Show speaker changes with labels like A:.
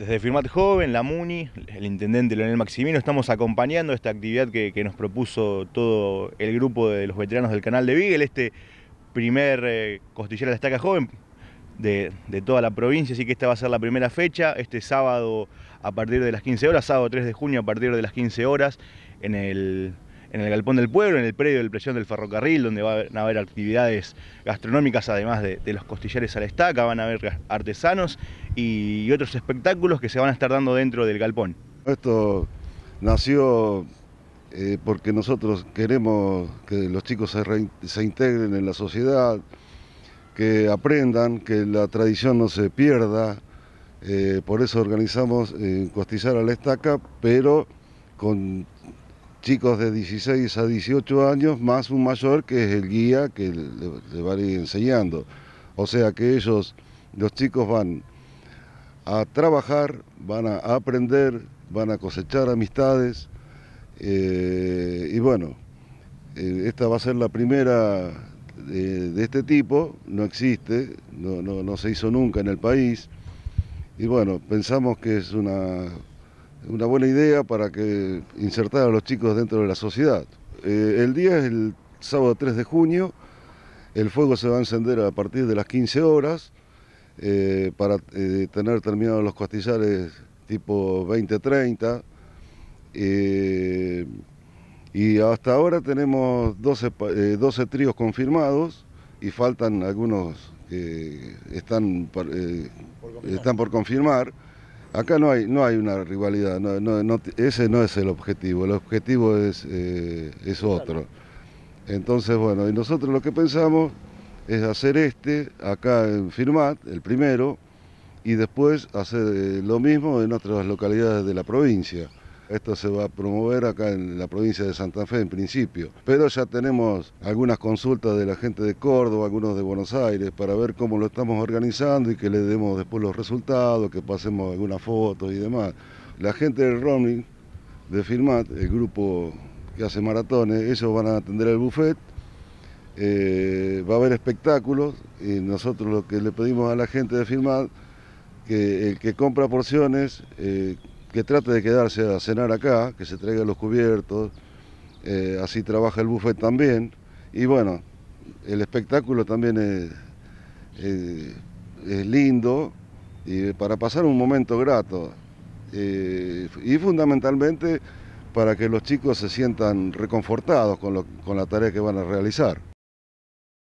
A: Desde Firmat Joven, la MUNI, el intendente Leonel Maximino, estamos acompañando esta actividad que, nos propuso todo el grupo de los veteranos del canal de Beagle, este primer eh, costillero de la estaca joven de, de, toda la provincia, así que esta va a ser la primera fecha, este sábado a partir de las 15 horas, sábado 3 de junio a partir de las 15 horas, en el en el Galpón del Pueblo, en el predio del Presión del Ferrocarril, donde van a haber actividades gastronómicas, además de, los costillares a la estaca, van a haber artesanos y, otros espectáculos que se van a estar dando dentro del Galpón.
B: Esto nació eh, porque nosotros queremos que los chicos se, integren en la sociedad, que aprendan, que la tradición no se pierda. Eh, por eso organizamos eh, Costillar a la Estaca, pero con chicos de 16 a 18 años, más un mayor que es el guía que le, va a ir enseñando. O sea que ellos, los chicos van a trabajar, van a aprender, van a cosechar amistades. Eh, y bueno, eh, esta va a ser la primera de, este tipo, no existe, no, no se hizo nunca en el país. Y bueno, pensamos que es una una buena idea para que insertaran a los chicos dentro de la sociedad. Eh, el día es el sábado 3 de junio, el fuego se va a encender a partir de las 15 horas eh, para eh, tener terminados los costillares tipo 20-30. y hasta ahora tenemos 12, tríos confirmados y faltan algunos que están, están por confirmar Acá no hay, no hay una rivalidad, ese no es el objetivo, el objetivo es, eh, es otro. Entonces, bueno, y nosotros lo que pensamos es hacer este acá en Firmat, el primero, y después hacer eh, lo mismo en otras localidades de la provincia. Esto se va a promover acá en la provincia de Santa Fe en principio. Pero ya tenemos algunas consultas de la gente de Córdoba, algunos de Buenos Aires, para ver cómo lo estamos organizando y que le demos después los resultados, que pasemos algunas fotos y demás. La gente del roaming de Firmat, el grupo que hace maratones, ellos van a atender el buffet. Eh, va a haber espectáculos y nosotros lo que le pedimos a la gente de Firmat, que el que compra porciones eh, que trate de quedarse a cenar acá, que se traiga los cubiertos, eh, así trabaja el buffet también. Y bueno, el espectáculo también es, lindo y para pasar un momento grato. Eh, y fundamentalmente para que los chicos se sientan reconfortados con la tarea que van a realizar.